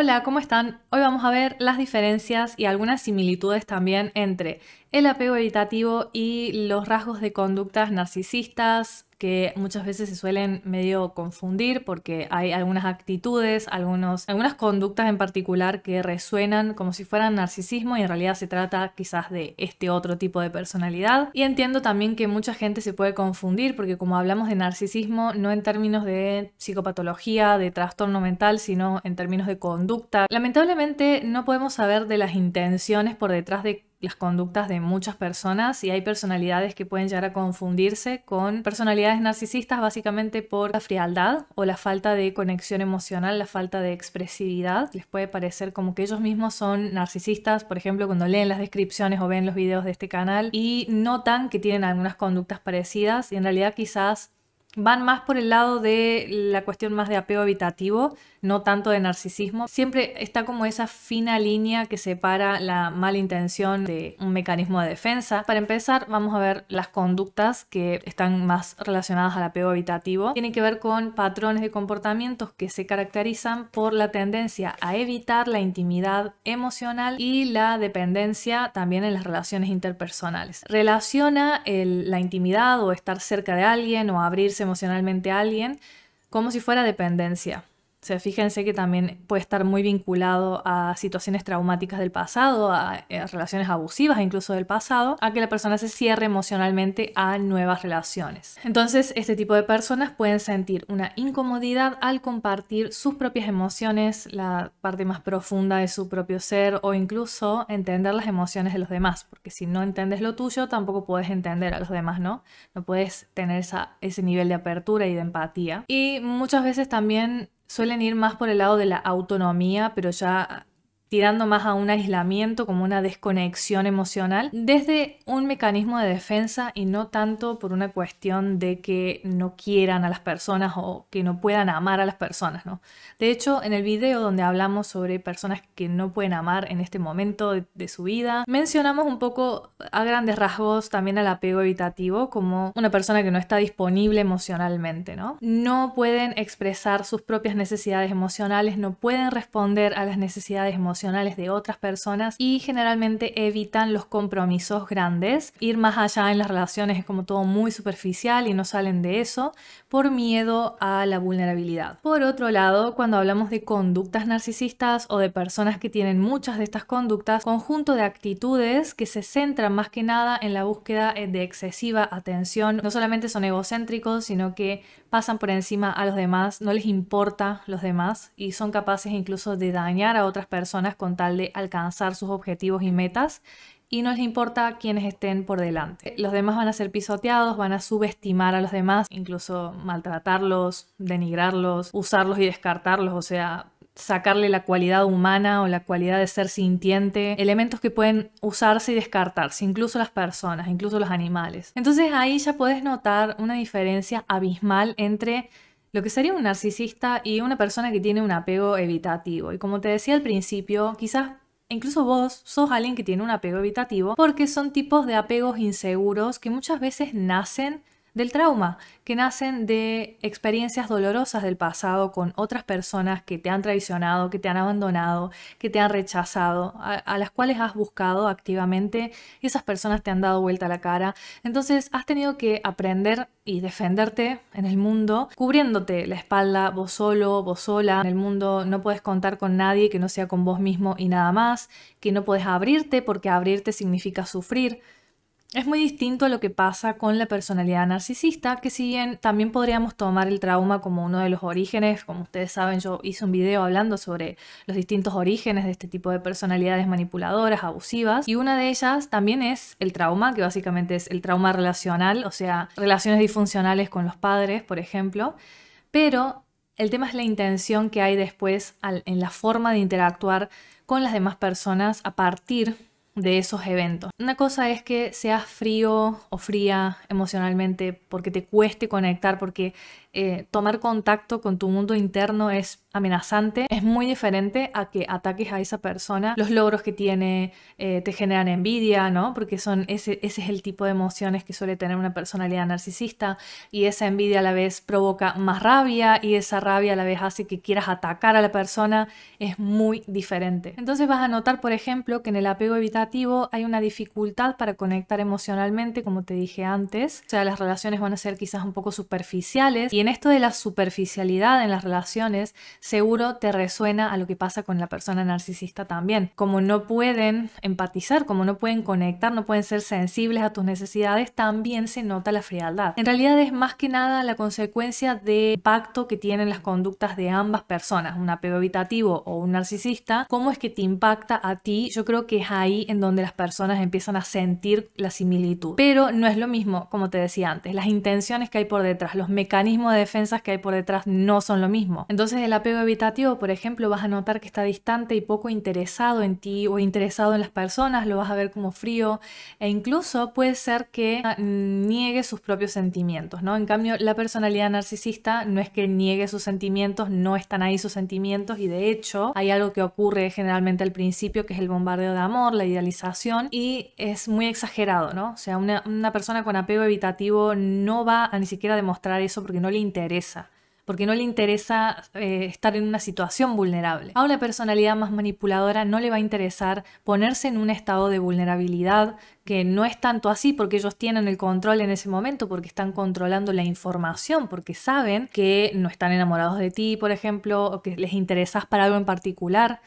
Hola, ¿cómo están? Hoy vamos a ver las diferencias y algunas similitudes también entre el apego evitativo y los rasgos de conductas narcisistas, que muchas veces se suelen medio confundir porque hay algunas actitudes, algunos, algunas conductas en particular que resuenan como si fueran narcisismo y en realidad se trata quizás de este otro tipo de personalidad. Y entiendo también que mucha gente se puede confundir porque como hablamos de narcisismo no en términos de psicopatología, de trastorno mental, sino en términos de conducta. Lamentablemente no podemos saber de las intenciones por detrás de las conductas de muchas personas y hay personalidades que pueden llegar a confundirse con personalidades narcisistas básicamente por la frialdad o la falta de conexión emocional, la falta de expresividad. Les puede parecer como que ellos mismos son narcisistas, por ejemplo, cuando leen las descripciones o ven los videos de este canal y notan que tienen algunas conductas parecidas y en realidad quizás van más por el lado de la cuestión más de apego habitativo, no tanto de narcisismo. Siempre está como esa fina línea que separa la mala intención de un mecanismo de defensa. Para empezar, vamos a ver las conductas que están más relacionadas al apego habitativo. Tiene que ver con patrones de comportamientos que se caracterizan por la tendencia a evitar la intimidad emocional y la dependencia también en las relaciones interpersonales. Relaciona la intimidad o estar cerca de alguien o abrirse emocionalmente a alguien como si fuera dependencia. O fíjense que también puede estar muy vinculado a situaciones traumáticas del pasado, eh, a, relaciones abusivas incluso del pasado, a que la persona se cierre emocionalmente a nuevas relaciones. Entonces, este tipo de personas pueden sentir una incomodidad al compartir sus propias emociones, la parte más profunda de su propio ser o incluso entender las emociones de los demás, porque si no entiendes lo tuyo, tampoco puedes entender a los demás, ¿no? No puedes tener esa, ese nivel de apertura y de empatía. Y muchas veces también suelen ir más por el lado de la autonomía, pero ya tirando más a un aislamiento, como una desconexión emocional, desde un mecanismo de defensa y no tanto por una cuestión de que no quieran a las personas o que no puedan amar a las personas, ¿no? De hecho, en el video donde hablamos sobre personas que no pueden amar en este momento de, su vida, mencionamos un poco a grandes rasgos también al apego evitativo como una persona que no está disponible emocionalmente, ¿no? No pueden expresar sus propias necesidades emocionales, no pueden responder a las necesidades emocionales de otras personas y generalmente evitan los compromisos grandes. Ir más allá en las relaciones es como todo muy superficial y no salen de eso por miedo a la vulnerabilidad. Por otro lado, cuando hablamos de conductas narcisistas o de personas que tienen muchas de estas conductas, conjunto de actitudes que se centran más que nada en la búsqueda eh, de excesiva atención, no solamente son egocéntricos, sino que pasan por encima a los demás, no les importa los demás y son capaces incluso de dañar a otras personas con tal de alcanzar sus objetivos y metas y no les importa quienes estén por delante. Los demás van a ser pisoteados, van a subestimar a los demás, incluso maltratarlos, denigrarlos, usarlos y descartarlos, o sea, sacarle la cualidad humana o la cualidad de ser sintiente, elementos que pueden usarse y descartarse, incluso las personas, incluso los animales. Entonces ahí ya puedes notar una diferencia abismal entre lo que sería un narcisista y una persona que tiene un apego evitativo. Y como te decía al principio, quizás incluso vos sos alguien que tiene un apego evitativo porque son tipos de apegos inseguros que muchas veces nacen del trauma, que nacen de experiencias dolorosas del pasado con otras personas que te han traicionado, que te han abandonado, que te han rechazado, a, las cuales has buscado activamente y esas personas te han dado vuelta la cara. Entonces has tenido que aprender y defenderte en el mundo, cubriéndote la espalda vos solo, vos sola. En el mundo no puedes contar con nadie que no sea con vos mismo y nada más, que no puedes abrirte porque abrirte significa sufrir es muy distinto a lo que pasa con la personalidad narcisista, que si bien también podríamos tomar el trauma como uno de los orígenes, como ustedes saben, yo hice un video hablando sobre los distintos orígenes de este tipo de personalidades manipuladoras, abusivas, y una de ellas también es el trauma, que básicamente es el trauma relacional, o sea, relaciones disfuncionales con los padres, por ejemplo, pero el tema es la intención que hay después en la forma de interactuar con las demás personas a partir de esos eventos. Una cosa es que seas frío o fría emocionalmente porque te cueste conectar, porque eh, tomar contacto con tu mundo interno es amenazante, es muy diferente a que ataques a esa persona, los logros que tiene eh, te generan envidia, ¿no? Porque son ese, ese es el tipo de emociones que suele tener una personalidad narcisista y esa envidia a la vez provoca más rabia y esa rabia a la vez hace que quieras atacar a la persona, es muy diferente. Entonces vas a notar, por ejemplo, que en el apego evitativo hay una dificultad para conectar emocionalmente, como te dije antes, o sea, las relaciones van a ser quizás un poco superficiales y en esto de la superficialidad en las relaciones, seguro te resuena a lo que pasa con la persona narcisista también. Como no pueden empatizar, como no pueden conectar, no pueden ser sensibles a tus necesidades, también se nota la frialdad. En realidad es más que nada la consecuencia de pacto que tienen las conductas de ambas personas, un apego habitativo o un narcisista, cómo es que te impacta a ti. Yo creo que es ahí en donde las personas empiezan a sentir la similitud. Pero no es lo mismo, como te decía antes, las intenciones que hay por detrás, los mecanismos de defensas que hay por detrás no son lo mismo. Entonces el apego evitativo, por ejemplo, vas a notar que está distante y poco interesado en ti o interesado en las personas, lo vas a ver como frío e incluso puede ser que ah, niegue sus propios sentimientos, ¿no? En cambio, la personalidad narcisista no es que niegue sus sentimientos, no están ahí sus sentimientos y de hecho hay algo que ocurre generalmente al principio que es el bombardeo de amor, la idealización y es muy exagerado, ¿no? O sea, una, una persona con apego evitativo no va a ni siquiera demostrar eso porque no le interesa, porque no le interesa eh, estar en una situación vulnerable. A una personalidad más manipuladora no le va a interesar ponerse en un estado de vulnerabilidad que no es tanto así porque ellos tienen el control en ese momento, porque están controlando la información, porque saben que no están enamorados de ti, por ejemplo, o que les interesas para algo en particular.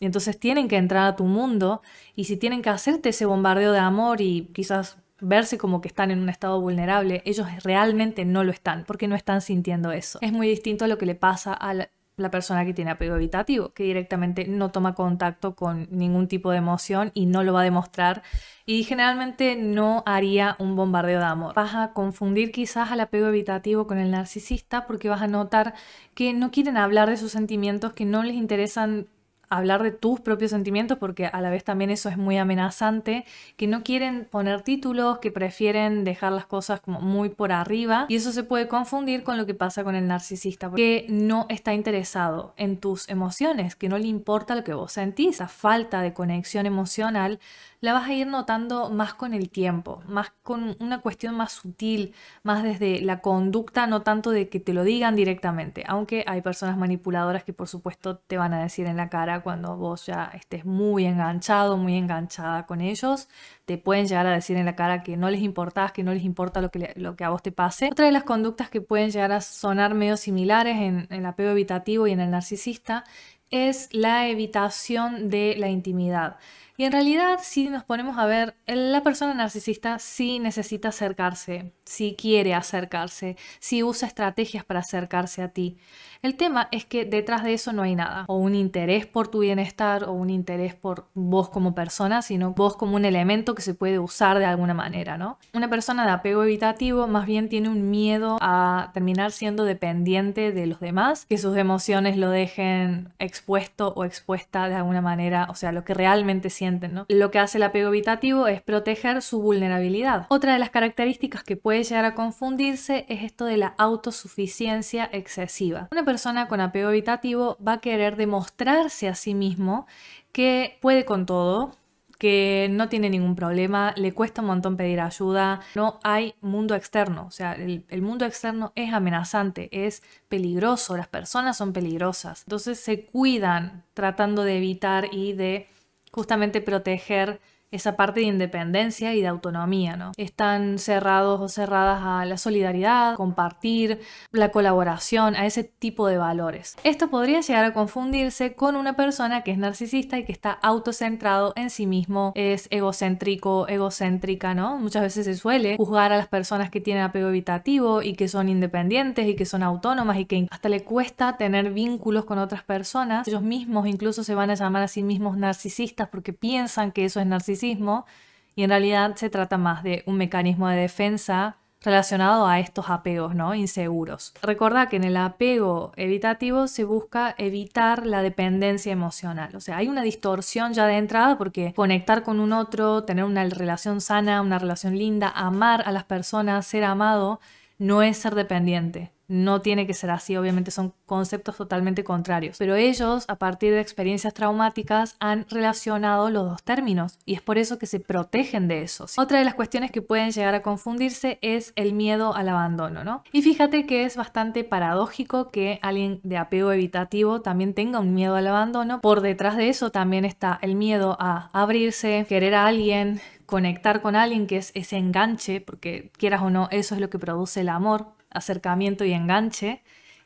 entonces tienen que entrar a tu mundo y si tienen que hacerte ese bombardeo de amor y quizás verse como que están en un estado vulnerable, ellos realmente no lo están, porque no están sintiendo eso. Es muy distinto a lo que le pasa a la, persona que tiene apego evitativo, que directamente no toma contacto con ningún tipo de emoción y no lo va a demostrar y generalmente no haría un bombardeo de amor. Vas a confundir quizás al apego evitativo con el narcisista porque vas a notar que no quieren hablar de sus sentimientos, que no les interesan hablar de tus propios sentimientos porque a la vez también eso es muy amenazante, que no quieren poner títulos, que prefieren dejar las cosas como muy por arriba y eso se puede confundir con lo que pasa con el narcisista, que no está interesado en tus emociones, que no le importa lo que vos sentís, esa falta de conexión emocional la vas a ir notando más con el tiempo, más con una cuestión más sutil, más desde la conducta, no tanto de que te lo digan directamente, aunque hay personas manipuladoras que por supuesto te van a decir en la cara cuando vos ya estés muy enganchado, muy enganchada con ellos, te pueden llegar a decir en la cara que no les importás, que no les importa lo que, lo que a vos te pase. Otra de las conductas que pueden llegar a sonar medio similares en, en el apego evitativo y en el narcisista es la evitación de la intimidad. Y en realidad, si nos ponemos a ver, la persona narcisista sí necesita acercarse, sí quiere acercarse, sí usa estrategias para acercarse a ti. El tema es que detrás de eso no hay nada, o un interés por tu bienestar, o un interés por vos como persona, sino vos como un elemento que se puede usar de alguna manera, ¿no? Una persona de apego evitativo más bien tiene un miedo a terminar siendo dependiente de los demás, que sus emociones lo dejen expuesto o expuesta de alguna manera, o sea, lo que realmente siente lo que hace el apego habitativo es proteger su vulnerabilidad. Otra de las características que puede llegar a confundirse es esto de la autosuficiencia excesiva. Una persona con apego habitativo va a querer demostrarse a sí mismo que puede con todo, que no tiene ningún problema, le cuesta un montón pedir ayuda, no hay mundo externo, o sea, el, mundo externo es amenazante, es peligroso, las personas son peligrosas, entonces se cuidan tratando de evitar y de justamente proteger esa parte de independencia y de autonomía, ¿no? Están cerrados o cerradas a la solidaridad, compartir, la colaboración, a ese tipo de valores. Esto podría llegar a confundirse con una persona que es narcisista y que está autocentrado en sí mismo, es egocéntrico, egocéntrica, ¿no? Muchas veces se suele juzgar a las personas que tienen apego evitativo y que son independientes y que son autónomas y que hasta le cuesta tener vínculos con otras personas. Ellos mismos incluso se van a llamar a sí mismos narcisistas porque piensan que eso es narcisismo y en realidad se trata más de un mecanismo de defensa relacionado a estos apegos ¿no? inseguros. Recordá que en el apego evitativo se busca evitar la dependencia emocional, o sea, hay una distorsión ya de entrada porque conectar con un otro, tener una relación sana, una relación linda, amar a las personas, ser amado, no es ser dependiente. No tiene que ser así, obviamente son conceptos totalmente contrarios. Pero ellos, a partir de experiencias traumáticas, han relacionado los dos términos y es por eso que se protegen de eso. Otra de las cuestiones que pueden llegar a confundirse es el miedo al abandono, ¿no? Y fíjate que es bastante paradójico que alguien de apego evitativo también tenga un miedo al abandono. Por detrás de eso también está el miedo a abrirse, querer a alguien, conectar con alguien, que es ese enganche, porque quieras o no, eso es lo que produce el amor, acercamiento y enganche,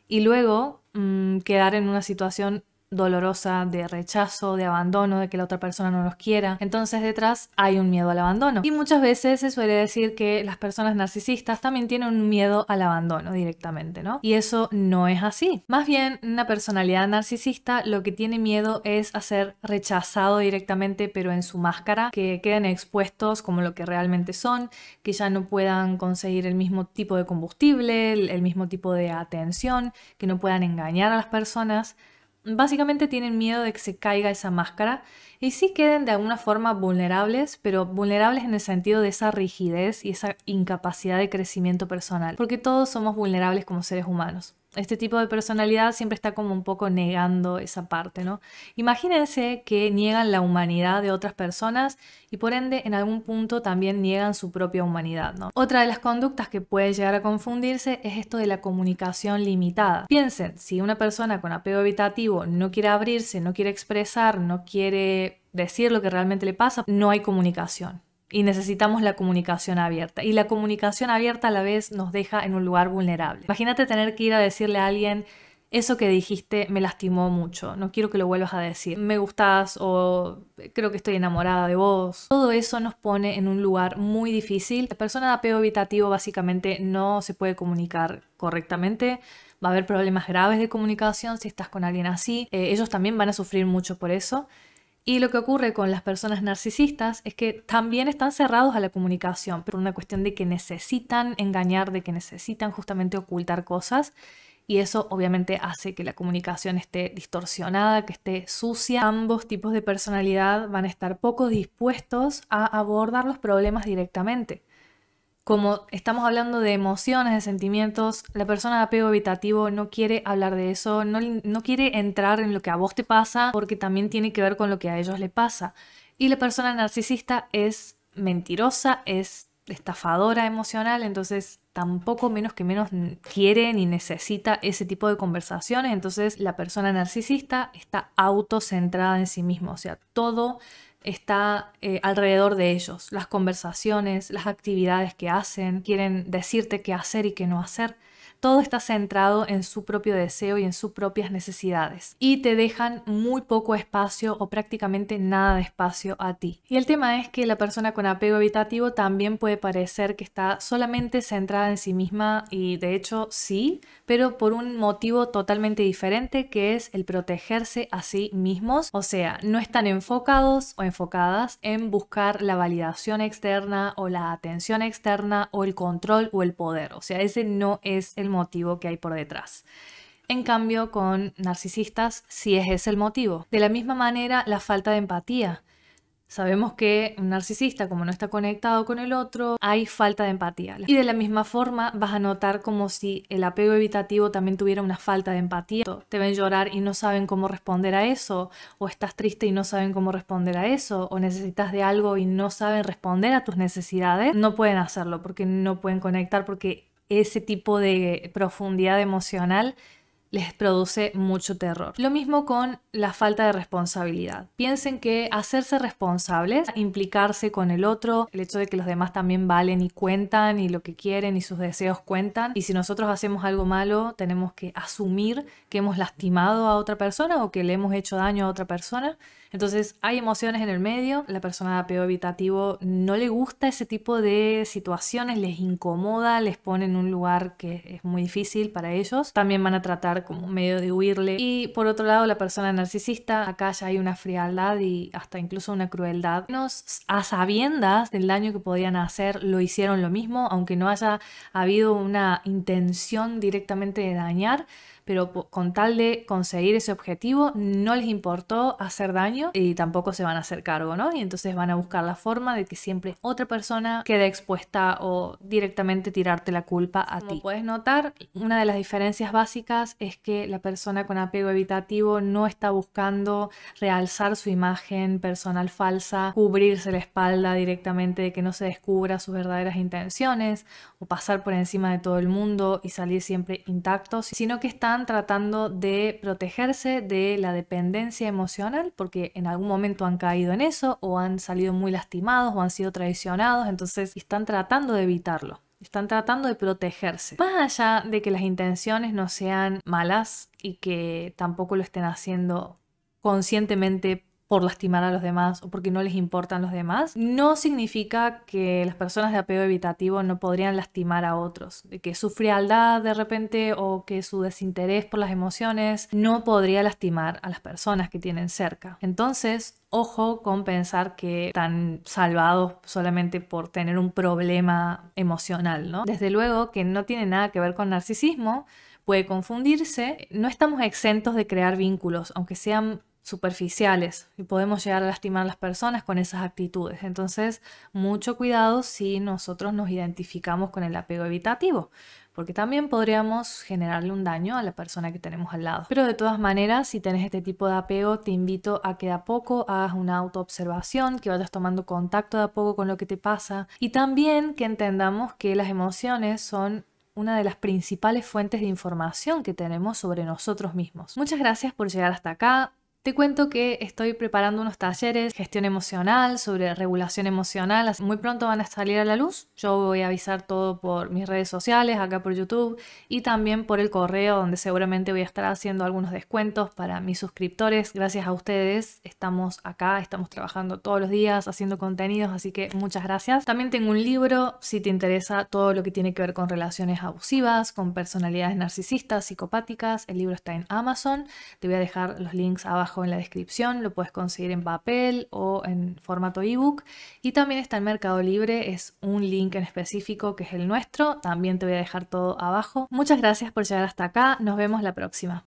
y luego mm, quedar en una situación dolorosa de rechazo, de abandono, de que la otra persona no los quiera. Entonces detrás hay un miedo al abandono. Y muchas veces se suele decir que las personas narcisistas también tienen un miedo al abandono directamente, ¿no? Y eso no es así. Más bien, una personalidad narcisista lo que tiene miedo es a ser rechazado directamente, pero en su máscara, que queden expuestos como lo que realmente son, que ya no puedan conseguir el mismo tipo de combustible, el mismo tipo de atención, que no puedan engañar a las personas básicamente tienen miedo de que se caiga esa máscara y sí queden de alguna forma vulnerables, pero vulnerables en el sentido de esa rigidez y esa incapacidad de crecimiento personal, porque todos somos vulnerables como seres humanos. Este tipo de personalidad siempre está como un poco negando esa parte, ¿no? Imagínense que niegan la humanidad de otras personas y por ende en algún punto también niegan su propia humanidad, ¿no? Otra de las conductas que puede llegar a confundirse es esto de la comunicación limitada. Piensen, si una persona con apego habitativo no quiere abrirse, no quiere expresar, no quiere decir lo que realmente le pasa, no hay comunicación. Y necesitamos la comunicación abierta. Y la comunicación abierta a la vez nos deja en un lugar vulnerable. Imagínate tener que ir a decirle a alguien, eso que dijiste me lastimó mucho, no quiero que lo vuelvas a decir, me gustas o creo que estoy enamorada de vos. Todo eso nos pone en un lugar muy difícil. La persona de apego habitativo básicamente no se puede comunicar correctamente. Va a haber problemas graves de comunicación si estás con alguien así. Eh, ellos también van a sufrir mucho por eso. Y lo que ocurre con las personas narcisistas es que también están cerrados a la comunicación, por una cuestión de que necesitan engañar, de que necesitan justamente ocultar cosas. Y eso obviamente hace que la comunicación esté distorsionada, que esté sucia. Ambos tipos de personalidad van a estar poco dispuestos a abordar los problemas directamente como estamos hablando de emociones, de sentimientos, la persona de apego evitativo no quiere hablar de eso, no, no quiere entrar en lo que a vos te pasa porque también tiene que ver con lo que a ellos le pasa. Y la persona narcisista es mentirosa, es estafadora emocional, entonces tampoco menos que menos quiere ni necesita ese tipo de conversaciones, entonces la persona narcisista está autocentrada en sí misma, o sea, todo está eh, alrededor de ellos, las conversaciones, las actividades que hacen, quieren decirte qué hacer y qué no hacer. Todo está centrado en su propio deseo y en sus propias necesidades. Y te dejan muy poco espacio o prácticamente nada de espacio a ti. Y el tema es que la persona con apego evitativo también puede parecer que está solamente centrada en sí misma y de hecho sí, pero por un motivo totalmente diferente que es el protegerse a sí mismos. O sea, no están enfocados o enfocadas en buscar la validación externa o la atención externa o el control o el poder. O sea, ese no es el motivo que hay por detrás. En cambio, con narcisistas sí es ese el motivo. De la misma manera, la falta de empatía. Sabemos que un narcisista, como no está conectado con el otro, hay falta de empatía. Y de la misma forma vas a notar como si el apego evitativo también tuviera una falta de empatía. Te ven llorar y no saben cómo responder a eso, o estás triste y no saben cómo responder a eso, o necesitas de algo y no saben responder a tus necesidades. No pueden hacerlo porque no pueden conectar porque ese tipo de profundidad emocional les produce mucho terror. Lo mismo con la falta de responsabilidad. Piensen que hacerse responsables, implicarse con el otro, el hecho de que los demás también valen y cuentan y lo que quieren y sus deseos cuentan, y si nosotros hacemos algo malo, tenemos que asumir que hemos lastimado a otra persona o que le hemos hecho daño a otra persona, entonces hay emociones en el medio, la persona de apego evitativo no le gusta ese tipo de situaciones, les incomoda, les pone en un lugar que es muy difícil para ellos, también van a tratar como medio de huirle. Y por otro lado, la persona narcisista, acá ya hay una frialdad y hasta incluso una crueldad. Nos, a sabiendas del daño que podían hacer, lo hicieron lo mismo, aunque no haya habido una intención directamente de dañar, pero con tal de conseguir ese objetivo no les importó hacer daño y tampoco se van a hacer cargo, ¿no? Y entonces van a buscar la forma de que siempre otra persona quede expuesta o directamente tirarte la culpa a Como ti. puedes notar, una de las diferencias básicas es que la persona con apego evitativo no está buscando realzar su imagen personal falsa, cubrirse la espalda directamente de que no se descubra sus verdaderas intenciones o pasar por encima de todo el mundo y salir siempre intactos, sino que están están tratando de protegerse de la dependencia emocional porque en algún momento han caído en eso o han salido muy lastimados o han sido traicionados, entonces están tratando de evitarlo. Están tratando de protegerse. Más allá de que las intenciones no sean malas y que tampoco lo estén haciendo conscientemente por lastimar a los demás o porque no les importan los demás, no significa que las personas de apego evitativo no podrían lastimar a otros, de que su frialdad de repente o que su desinterés por las emociones no podría lastimar a las personas que tienen cerca. Entonces, ojo con pensar que están salvados solamente por tener un problema emocional, ¿no? Desde luego que no tiene nada que ver con narcisismo, puede confundirse, no estamos exentos de crear vínculos, aunque sean superficiales y podemos llegar a lastimar a las personas con esas actitudes. Entonces, mucho cuidado si nosotros nos identificamos con el apego evitativo, porque también podríamos generarle un daño a la persona que tenemos al lado. Pero de todas maneras, si tenés este tipo de apego, te invito a que de a poco hagas una autoobservación, que vayas tomando contacto de a poco con lo que te pasa y también que entendamos que las emociones son una de las principales fuentes de información que tenemos sobre nosotros mismos. Muchas gracias por llegar hasta acá te cuento que estoy preparando unos talleres, gestión emocional, sobre regulación emocional. Muy pronto van a salir a la luz. Yo voy a avisar todo por mis redes sociales, acá por YouTube y también por el correo donde seguramente voy a estar haciendo algunos descuentos para mis suscriptores. Gracias a ustedes estamos acá, estamos trabajando todos los días haciendo contenidos, así que muchas gracias. También tengo un libro si te interesa todo lo que tiene que ver con relaciones abusivas, con personalidades narcisistas, psicopáticas. El libro está en Amazon. Te voy a dejar los links abajo en la descripción, lo puedes conseguir en papel o en formato ebook. Y también está en Mercado Libre, es un link en específico que es el nuestro, también te voy a dejar todo abajo. Muchas gracias por llegar hasta acá, nos vemos la próxima.